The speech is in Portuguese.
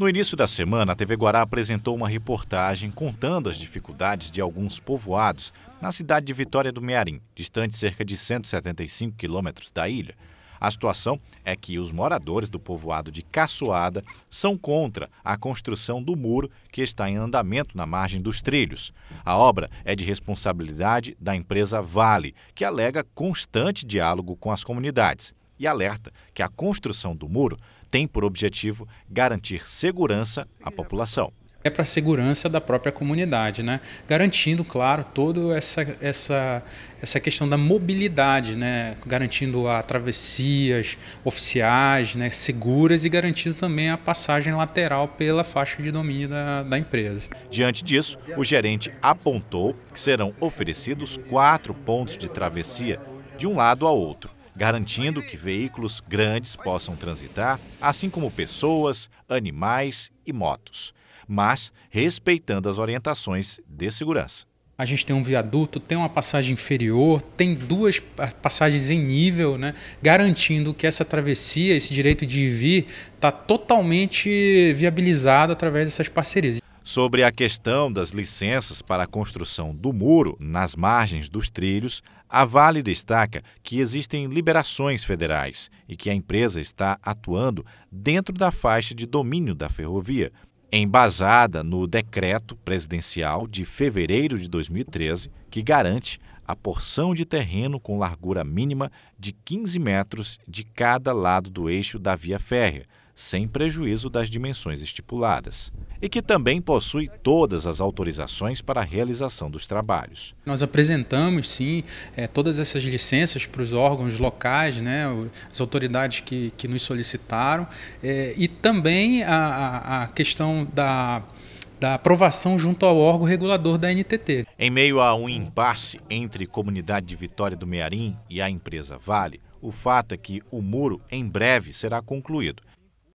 No início da semana, a TV Guará apresentou uma reportagem contando as dificuldades de alguns povoados na cidade de Vitória do Mearim, distante cerca de 175 quilômetros da ilha. A situação é que os moradores do povoado de Caçoada são contra a construção do muro que está em andamento na margem dos trilhos. A obra é de responsabilidade da empresa Vale, que alega constante diálogo com as comunidades e alerta que a construção do muro tem por objetivo garantir segurança à população é para a segurança da própria comunidade, né? garantindo, claro, toda essa, essa, essa questão da mobilidade, né? garantindo a travessias oficiais né? seguras e garantindo também a passagem lateral pela faixa de domínio da, da empresa. Diante disso, o gerente apontou que serão oferecidos quatro pontos de travessia de um lado ao outro garantindo que veículos grandes possam transitar, assim como pessoas, animais e motos, mas respeitando as orientações de segurança. A gente tem um viaduto, tem uma passagem inferior, tem duas passagens em nível, né, garantindo que essa travessia, esse direito de ir e vir, está totalmente viabilizado através dessas parcerias sobre a questão das licenças para a construção do muro nas margens dos trilhos, a Vale destaca que existem liberações federais e que a empresa está atuando dentro da faixa de domínio da ferrovia, embasada no decreto presidencial de fevereiro de 2013, que garante a porção de terreno com largura mínima de 15 metros de cada lado do eixo da via férrea, sem prejuízo das dimensões estipuladas e que também possui todas as autorizações para a realização dos trabalhos. Nós apresentamos, sim, é, todas essas licenças para os órgãos locais, né, as autoridades que, que nos solicitaram, é, e também a, a questão da da aprovação junto ao órgão regulador da NTT. Em meio a um impasse entre comunidade de Vitória do Mearim e a empresa Vale, o fato é que o muro em breve será concluído